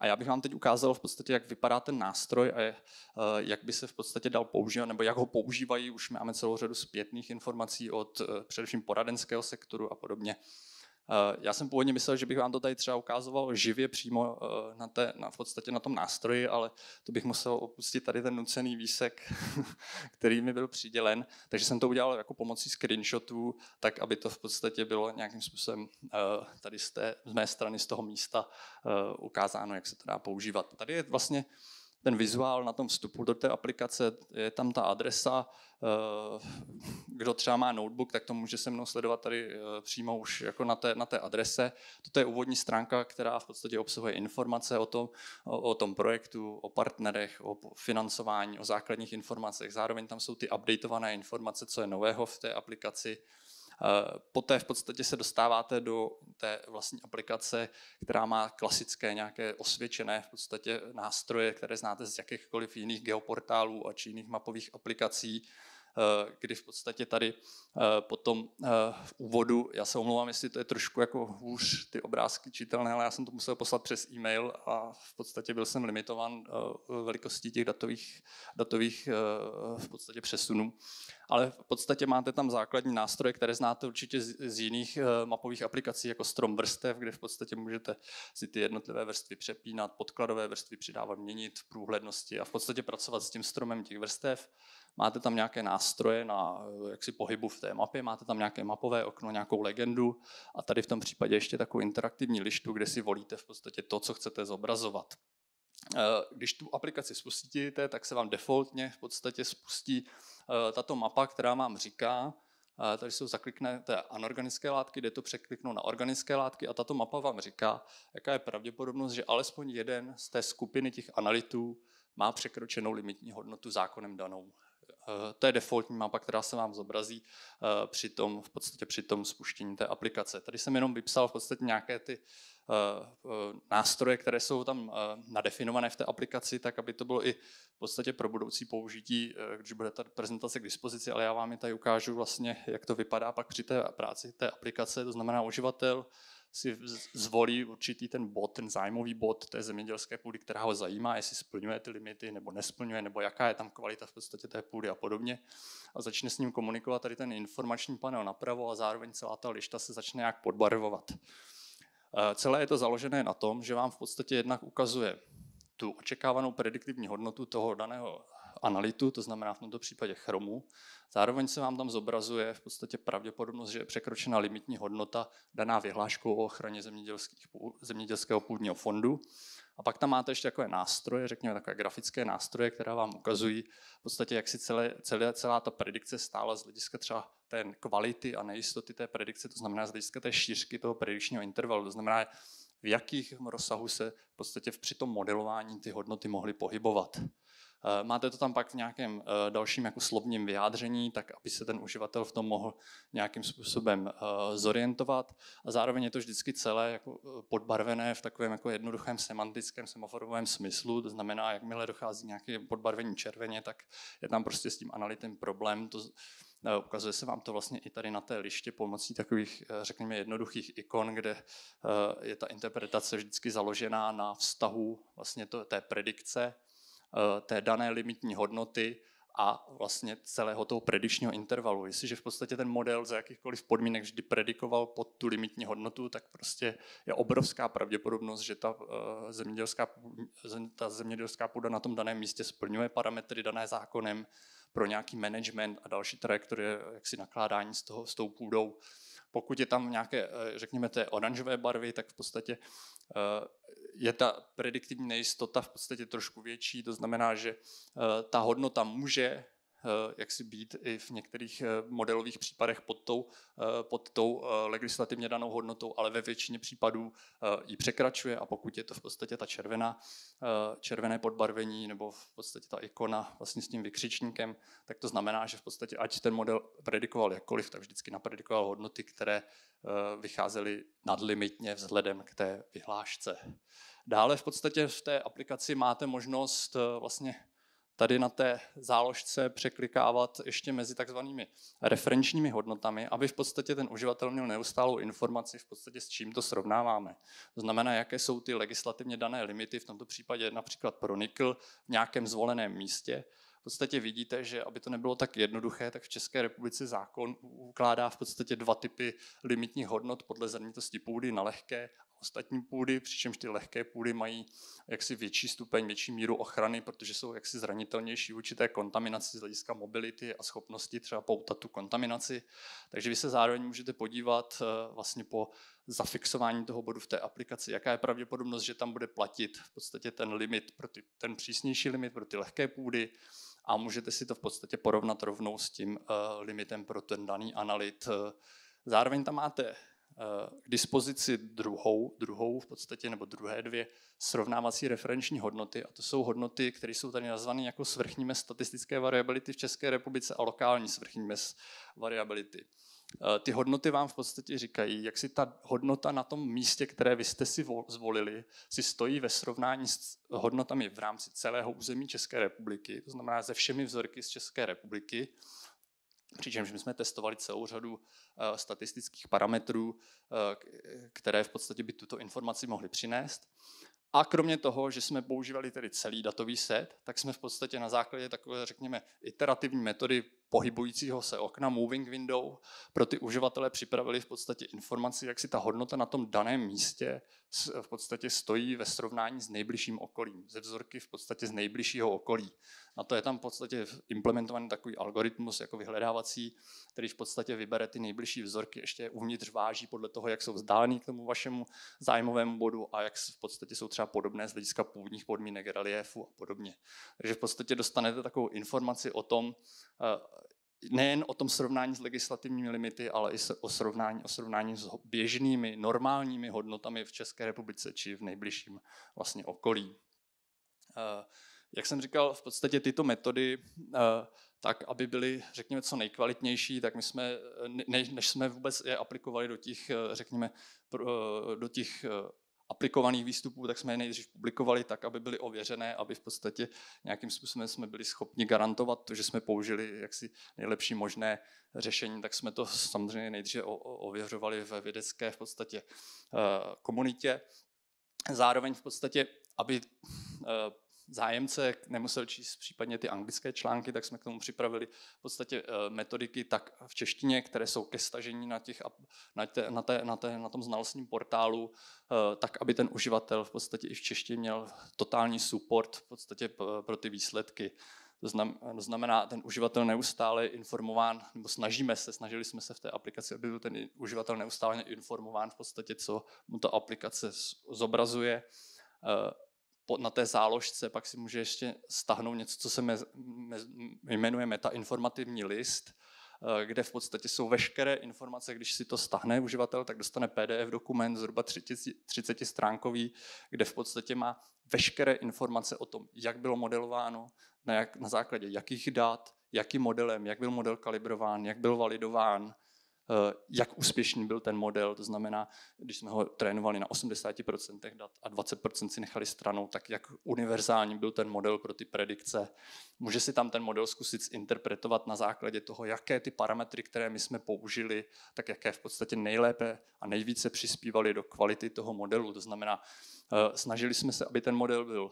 A já bych vám teď ukázal v podstatě, jak vypadá ten nástroj a eh, jak by se v podstatě dal používat, nebo jak ho používají. Už máme celou řadu zpětných informací od eh, především poradenského sektoru a podobně. Eh, já jsem původně myslel, že bych vám to tady třeba ukázoval živě přímo eh, na, té, na v podstatě na tom nástroji, ale to bych musel opustit tady ten nucený výsek, který mi byl přidělen. Takže jsem to udělal jako pomocí screenshotů, tak aby to v podstatě bylo nějakým způsobem eh, tady z, té, z mé strany, z toho místa ukázáno, jak se to dá používat. Tady je vlastně ten vizuál na tom vstupu do té aplikace, je tam ta adresa, eh, kdo třeba má notebook, tak to může se mnou sledovat tady eh, přímo už jako na té, na té adrese. Toto je úvodní stránka, která v podstatě obsahuje informace o tom, o tom projektu, o partnerech, o financování, o základních informacích. Zároveň tam jsou ty updateované informace, co je nového v té aplikaci. Eh, poté v podstatě se dostáváte do té vlastní aplikace, která má klasické nějaké osvědčené v podstatě nástroje, které znáte z jakýchkoliv jiných geoportálů a či jiných mapových aplikací. Eh, kdy v podstatě tady eh, potom eh, v úvodu, já se omlouvám, jestli to je trošku jako hůř ty obrázky čitelné, ale já jsem to musel poslat přes e-mail a v podstatě byl jsem limitovan velikostí těch datových, datových v podstatě přesunů. Ale v podstatě máte tam základní nástroje, které znáte určitě z jiných mapových aplikací, jako strom vrstev, kde v podstatě můžete si ty jednotlivé vrstvy přepínat, podkladové vrstvy přidávat, měnit v průhlednosti a v podstatě pracovat s tím stromem těch vrstev máte tam nějaké nástroje na eh, jaksi pohybu v té mapě, máte tam nějaké mapové okno, nějakou legendu a tady v tom případě ještě takovou interaktivní lištu, kde si volíte v podstatě to, co chcete zobrazovat. Eh, když tu aplikaci spustíte, tak se vám defaultně v podstatě spustí eh, tato mapa, která vám říká, tady jsou zakliknete anorganické látky, jde to překliknout na organické látky a tato mapa vám říká, jaká je pravděpodobnost, že alespoň jeden z té skupiny těch analytů má překročenou limitní hodnotu zákonem danou. Eh, to je defaultní mapa, která se vám zobrazí eh, při tom, v podstatě při tom spuštění té aplikace. Tady jsem jenom vypsal v podstatě nějaké ty eh, nástroje, které jsou tam nadefinované v té aplikaci, tak aby to bylo i v podstatě pro budoucí použití, když bude ta prezentace k dispozici, ale já vám je tady ukážu vlastně, jak to vypadá pak při té práci té aplikace, to znamená uživatel, si zvolí určitý ten bod, ten zájmový bod té zemědělské půdy, která ho zajímá, jestli splňuje ty limity nebo nesplňuje, nebo jaká je tam kvalita v podstatě té půdy a podobně. A začne s ním komunikovat tady ten informační panel napravo a zároveň celá ta lišta se začne nějak podbarvovat. Eh, celé je to založené na tom, že vám v podstatě jednak ukazuje tu očekávanou prediktivní hodnotu toho daného analitu, to znamená v tomto případě chromu. Zároveň se vám tam zobrazuje v podstatě pravděpodobnost, že je překročena limitní hodnota daná vyhláškou o ochraně zemědělského půdního fondu. A pak tam máte ještě takové nástroje, řekněme takové grafické nástroje, které vám ukazují v podstatě, jak si celé, celé, celá ta predikce stála z hlediska třeba té kvality a nejistoty té predikce, to znamená z hlediska té šířky toho predikčního intervalu. To znamená, v jakých rozsahu se v podstatě při tom modelování ty hodnoty mohly pohybovat. Eh, máte to tam pak v nějakém eh, dalším jako slovním vyjádření, tak aby se ten uživatel v tom mohl nějakým způsobem eh, zorientovat. A zároveň je to vždycky celé jako podbarvené v takovém jako jednoduchém semantickém semaforovém smyslu. To znamená, jakmile dochází nějaké podbarvení červeně, tak je tam prostě s tím analytem problém. To, Ukazuje se vám to vlastně i tady na té liště pomocí takových, řekněme, jednoduchých ikon, kde je ta interpretace vždycky založená na vztahu vlastně to, té predikce Eh, té dané limitní hodnoty a vlastně celého toho predičního intervalu. Jestliže v podstatě ten model za jakýchkoliv podmínek vždy predikoval pod tu limitní hodnotu, tak prostě je obrovská pravděpodobnost, že ta eh, zemědělská, ta zemědělská půda na tom daném místě splňuje parametry dané zákonem pro nějaký management a další trajektorie, jak si nakládání s, toho, s tou půdou. Pokud je tam nějaké, eh, řekněme, té oranžové barvy, tak v podstatě eh, je ta prediktivní nejistota v podstatě trošku větší, to znamená, že eh, ta hodnota může Eh, jak si být i v některých eh, modelových případech pod tou, eh, pod tou legislativně danou hodnotou, ale ve většině případů ji překračuje a pokud je to v podstatě ta červená, červené podbarvení nebo v podstatě ta ikona vlastně s tím vykřičníkem, tak to znamená, že v podstatě ať ten model predikoval jakkoliv, tak vždycky napredikoval hodnoty, které vycházely nadlimitně vzhledem k té vyhlášce. Dále v podstatě v té aplikaci máte možnost vlastně tady na té záložce překlikávat ještě mezi takzvanými referenčními hodnotami, aby v podstatě ten uživatel měl neustálou informaci, v podstatě s čím to srovnáváme. To znamená, jaké jsou ty legislativně dané limity, v tomto případě například pro nikl v nějakém zvoleném místě. V podstatě vidíte, že aby to nebylo tak jednoduché, tak v České republice zákon ukládá v podstatě dva typy limitních hodnot podle zrnitosti půdy na lehké ostatní půdy, přičemž ty lehké půdy mají jaksi větší stupeň, větší míru ochrany, protože jsou jaksi zranitelnější určité kontaminaci z hlediska mobility a schopnosti třeba poutat tu kontaminaci. Takže vy se zároveň můžete podívat eh, vlastně po zafixování toho bodu v té aplikaci, jaká je pravděpodobnost, že tam bude platit v podstatě ten limit, pro ty, ten přísnější limit pro ty lehké půdy, a můžete si to v podstatě porovnat rovnou s tím eh, limitem pro ten daný analyt. Eh, zároveň tam máte Eh, k dispozici druhou, druhou v podstatě, nebo druhé dvě srovnávací referenční hodnoty, a to jsou hodnoty, které jsou tady nazvané jako svrchní mez statistické variability v České republice a lokální svrchní mez variability. Eh, ty hodnoty vám v podstatě říkají, jak si ta hodnota na tom místě, které vy jste si zvolili, si stojí ve srovnání s hodnotami v rámci celého území České republiky, to znamená se všemi vzorky z České republiky Přičemž my jsme testovali celou řadu eh, statistických parametrů, eh, které v podstatě by tuto informaci mohly přinést. A kromě toho, že jsme používali tedy celý datový set, tak jsme v podstatě na základě takové, řekněme, iterativní metody pohybujícího se okna, moving window, pro ty uživatele připravili v podstatě informaci, jak si ta hodnota na tom daném místě v podstatě stojí ve srovnání s nejbližším okolím, ze vzorky v podstatě z nejbližšího okolí. Na to je tam v podstatě implementovaný takový algoritmus jako vyhledávací, který v podstatě vybere ty nejbližší vzorky, ještě je uvnitř váží podle toho, jak jsou vzdálený k tomu vašemu zájmovému bodu a jak v podstatě jsou třeba podobné z hlediska původních podmínek reliéfu a podobně. Takže v podstatě dostanete takovou informaci o tom, eh, nejen o tom srovnání s legislativními limity, ale i o srovnání, o srovnání s běžnými, normálními hodnotami v České republice či v nejbližším vlastně okolí. Eh, jak jsem říkal, v podstatě tyto metody, eh, tak aby byly, řekněme, co nejkvalitnější, tak my jsme, eh, než jsme vůbec je aplikovali do těch, řekněme, do těch aplikovaných výstupů, tak jsme je nejdřív publikovali tak, aby byly ověřené, aby v podstatě nějakým způsobem jsme byli schopni garantovat to, že jsme použili jaksi nejlepší možné řešení, tak jsme to samozřejmě nejdříve ověřovali ve vědecké v podstatě eh, komunitě. Zároveň v podstatě, aby eh, zájemce nemusel číst případně ty anglické články, tak jsme k tomu připravili v podstatě eh, metodiky tak v češtině, které jsou ke stažení na, těch, na, té, na, té, na, té, na tom znalostním portálu, eh, tak aby ten uživatel v podstatě i v češtině měl totální support v podstatě pro ty výsledky. To znamená, ten uživatel neustále informován, nebo snažíme se, snažili jsme se v té aplikaci, aby byl ten uživatel neustále informován v podstatě, co mu ta aplikace zobrazuje eh, na té záložce pak si může ještě stáhnout něco, co se jmenuje metainformativní list, eh, kde v podstatě jsou veškeré informace, když si to stahne uživatel, tak dostane PDF dokument zhruba 30 stránkový, kde v podstatě má veškeré informace o tom, jak bylo modelováno, na, jak, na základě jakých dat, jakým modelem, jak byl model kalibrován, jak byl validován, Eh, jak úspěšný byl ten model. To znamená, když jsme ho trénovali na 80% dat a 20% si nechali stranou, tak jak univerzální byl ten model pro ty predikce. Může si tam ten model zkusit interpretovat na základě toho, jaké ty parametry, které my jsme použili, tak jaké v podstatě nejlépe a nejvíce přispívaly do kvality toho modelu. To znamená, eh, snažili jsme se, aby ten model byl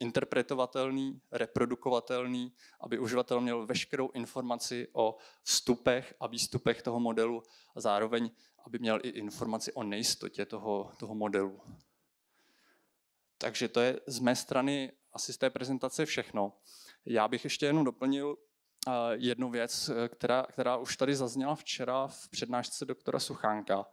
interpretovatelný, reprodukovatelný, aby uživatel měl veškerou informaci o vstupech a výstupech toho modelu a zároveň, aby měl i informaci o nejistotě toho, toho modelu. Takže to je z mé strany asi z té prezentace všechno. Já bych ještě jenom doplnil eh, jednu věc, eh, která, která už tady zazněla včera v přednášce doktora Suchánka.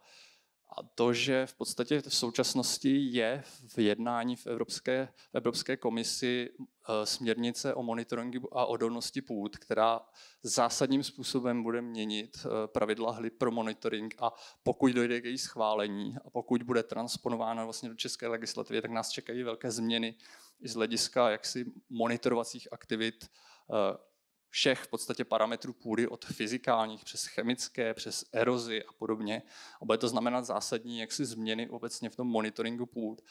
A to, že v podstatě v současnosti je v jednání v Evropské, v Evropské komisi eh, směrnice o monitoringu a odolnosti půd, která zásadním způsobem bude měnit eh, pravidla hly pro monitoring a pokud dojde k její schválení a pokud bude transponována vlastně do české legislativy, tak nás čekají velké změny i z hlediska jaksi monitorovacích aktivit eh, všech v podstatě parametrů půdy od fyzikálních přes chemické, přes erozi a podobně. A bude to znamenat zásadní jaksi změny obecně v tom monitoringu půd.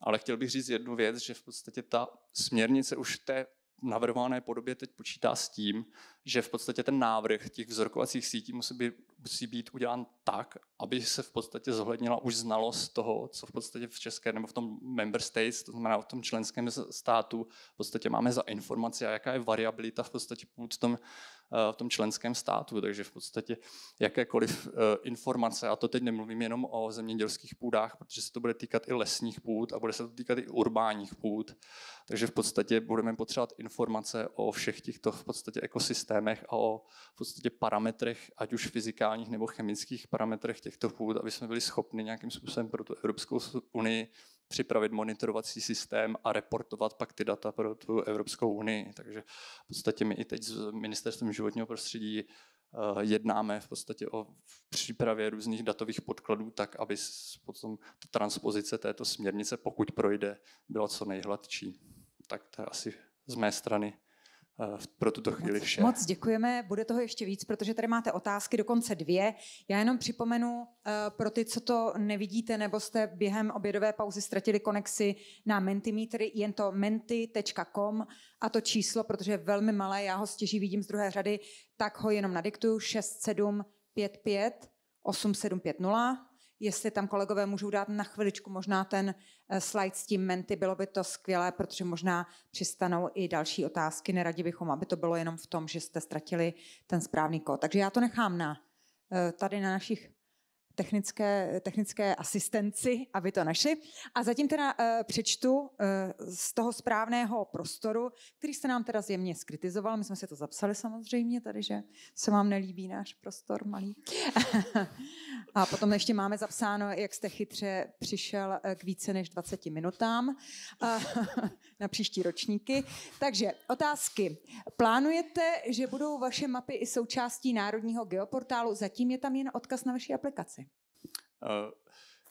Ale chtěl bych říct jednu věc, že v podstatě ta směrnice už v té navrhované podobě teď počítá s tím, že v podstatě ten návrh těch vzorkovacích sítí musí být, musí být udělán tak, aby se v podstatě zohlednila už znalost toho, co v podstatě v české nebo v tom member states, to znamená v tom členském státu, v podstatě máme za informaci a jaká je variabilita v podstatě v tom Eh, v tom členském státu, takže v podstatě jakékoliv eh, informace, a to teď nemluvím jenom o zemědělských půdách, protože se to bude týkat i lesních půd a bude se to týkat i urbánních půd, takže v podstatě budeme potřebovat informace o všech těchto v podstatě ekosystémech a o v podstatě parametrech, ať už fyzikálních nebo chemických parametrech těchto půd, aby jsme byli schopni nějakým způsobem pro tu Evropskou unii připravit monitorovací systém a reportovat pak ty data pro tu Evropskou unii. Takže v podstatě my i teď s Ministerstvem životního prostředí eh, jednáme v podstatě o přípravě různých datových podkladů tak, aby potom ta transpozice této směrnice, pokud projde, byla co nejhladší. Tak to je asi z mé strany pro tuto chvíli vše. Moc, moc děkujeme, bude toho ještě víc, protože tady máte otázky, dokonce dvě. Já jenom připomenu eh, pro ty, co to nevidíte, nebo jste během obědové pauzy ztratili konexi na Mentimeter, jen to menti.com a to číslo, protože je velmi malé, já ho stěží vidím z druhé řady, tak ho jenom nadiktuju 6755 8750 jestli tam kolegové můžou dát na chviličku možná ten eh, slide s tím menty, bylo by to skvělé, protože možná přistanou i další otázky. Neradi bychom, aby to bylo jenom v tom, že jste ztratili ten správný kód. Takže já to nechám na eh, tady na našich technické, technické asistenci, aby to našli. A zatím teda eh, přečtu z toho správného prostoru, který se nám teda zjemně skritizoval. My jsme si to zapsali samozřejmě tady, že se vám nelíbí náš prostor malý. A potom ještě máme zapsáno, jak jste chytře přišel eh, k více než 20 minutám eh, na příští ročníky. Takže otázky. Plánujete, že budou vaše mapy i součástí Národního geoportálu? Zatím je tam jen odkaz na vaší aplikaci. Uh,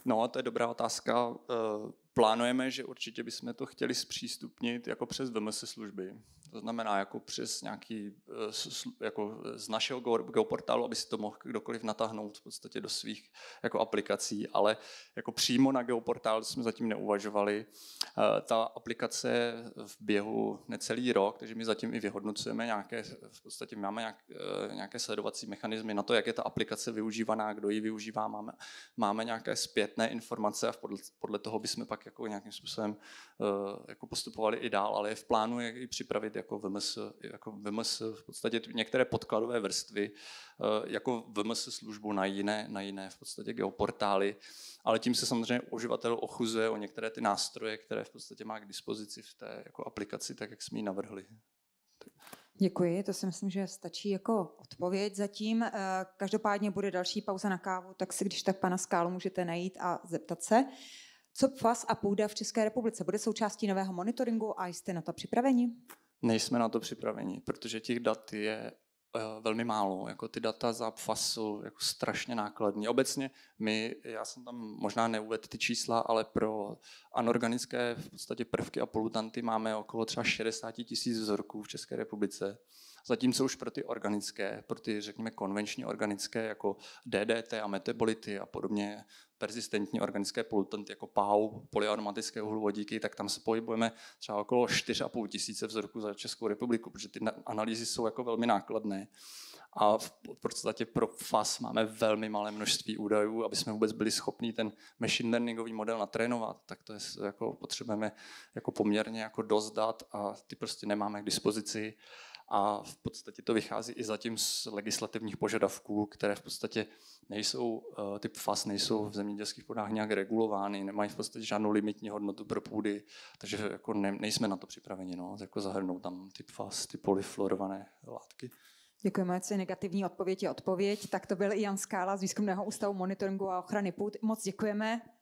no, to je dobrá otázka plánujeme, že určitě bychom to chtěli zpřístupnit jako přes VMS služby. To znamená jako přes nějaký, e, jako z našeho geoportálu, aby si to mohl kdokoliv natáhnout v podstatě do svých jako aplikací, ale jako přímo na geoportál jsme zatím neuvažovali. E, ta aplikace v běhu necelý rok, takže my zatím i vyhodnocujeme nějaké, v podstatě máme nějak, e, nějaké sledovací mechanismy na to, jak je ta aplikace využívaná, kdo ji využívá, máme, máme nějaké zpětné informace a podle, podle toho bychom pak jako nějakým způsobem eh, jako postupovali i dál, ale je v plánu je i připravit jako VMS, jako VMS v podstatě některé podkladové vrstvy, eh, jako VMS službu na jiné, na jiné v podstatě geoportály, ale tím se samozřejmě uživatel ochuzuje o některé ty nástroje, které v podstatě má k dispozici v té jako aplikaci, tak jak jsme ji navrhli. Děkuji, to si myslím, že stačí jako odpověď zatím. Eh, každopádně bude další pauza na kávu, tak si když tak pana Skálu můžete najít a zeptat se. Co PFAS a půda v České republice? Bude součástí nového monitoringu a jste na to připraveni? Nejsme na to připraveni, protože těch dat je eh, velmi málo. Jako ty data za PFAS jsou jako strašně nákladní. Obecně my, já jsem tam možná neuvedl ty čísla, ale pro anorganické v podstatě prvky a polutanty máme okolo třeba 60 tisíc vzorků v České republice. Zatímco už pro ty organické, pro ty, řekněme, konvenční organické, jako DDT a metabolity a podobně, persistentní organické polutanty jako PAU, polyaromatické uhlovodíky, tak tam se pohybujeme třeba okolo 4,5 tisíce vzorků za Českou republiku, protože ty analýzy jsou jako velmi nákladné. A v podstatě pro FAS máme velmi malé množství údajů, aby jsme vůbec byli schopni ten machine learningový model natrénovat, tak to je, jako potřebujeme jako poměrně jako dost dat a ty prostě nemáme k dispozici a v podstatě to vychází i zatím z legislativních požadavků, které v podstatě nejsou, eh, typ FAS nejsou v zemědělských podách nějak regulovány, nemají v podstatě žádnou limitní hodnotu pro půdy, takže jako ne, nejsme na to připraveni, no, jako zahrnout tam typ FAS, ty polyfluorované látky. Děkujeme, co je negativní odpověď je odpověď. Tak to byl i Jan Skála z Výzkumného ústavu monitoringu a ochrany půd. Moc děkujeme.